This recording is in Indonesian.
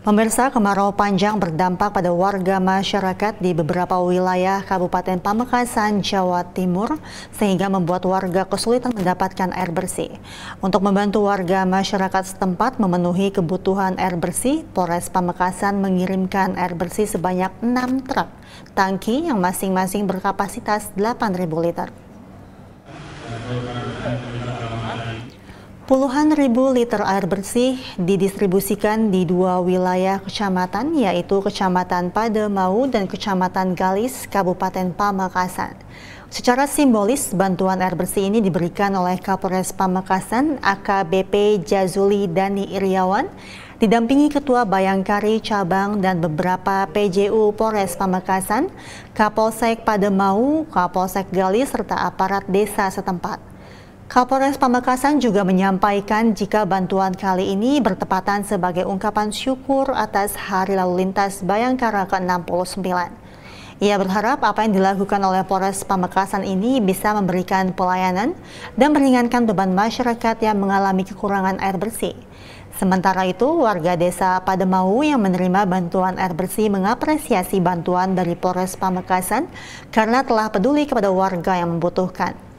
Pemirsa, kemarau panjang berdampak pada warga masyarakat di beberapa wilayah Kabupaten Pamekasan, Jawa Timur, sehingga membuat warga kesulitan mendapatkan air bersih. Untuk membantu warga masyarakat setempat memenuhi kebutuhan air bersih, Polres Pamekasan mengirimkan air bersih sebanyak 6 truk tangki yang masing-masing berkapasitas 8.000 liter. Puluhan ribu liter air bersih didistribusikan di dua wilayah kecamatan, yaitu Kecamatan Pademau dan Kecamatan Galis, Kabupaten Pamekasan. Secara simbolis, bantuan air bersih ini diberikan oleh Kapolres Pamekasan, AKBP Jazuli Dani Iriawan, didampingi Ketua Bayangkari Cabang dan beberapa PJU Polres Pamekasan, Kapolsek Pademau, Kapolsek Galis, serta aparat desa setempat. Kapolres Pamekasan juga menyampaikan jika bantuan kali ini bertepatan sebagai ungkapan syukur atas Hari Lalu Lintas Bayangkara ke-69. Ia berharap apa yang dilakukan oleh Polres Pamekasan ini bisa memberikan pelayanan dan meringankan beban masyarakat yang mengalami kekurangan air bersih. Sementara itu, warga desa Pademau yang menerima bantuan air bersih mengapresiasi bantuan dari Polres Pamekasan karena telah peduli kepada warga yang membutuhkan.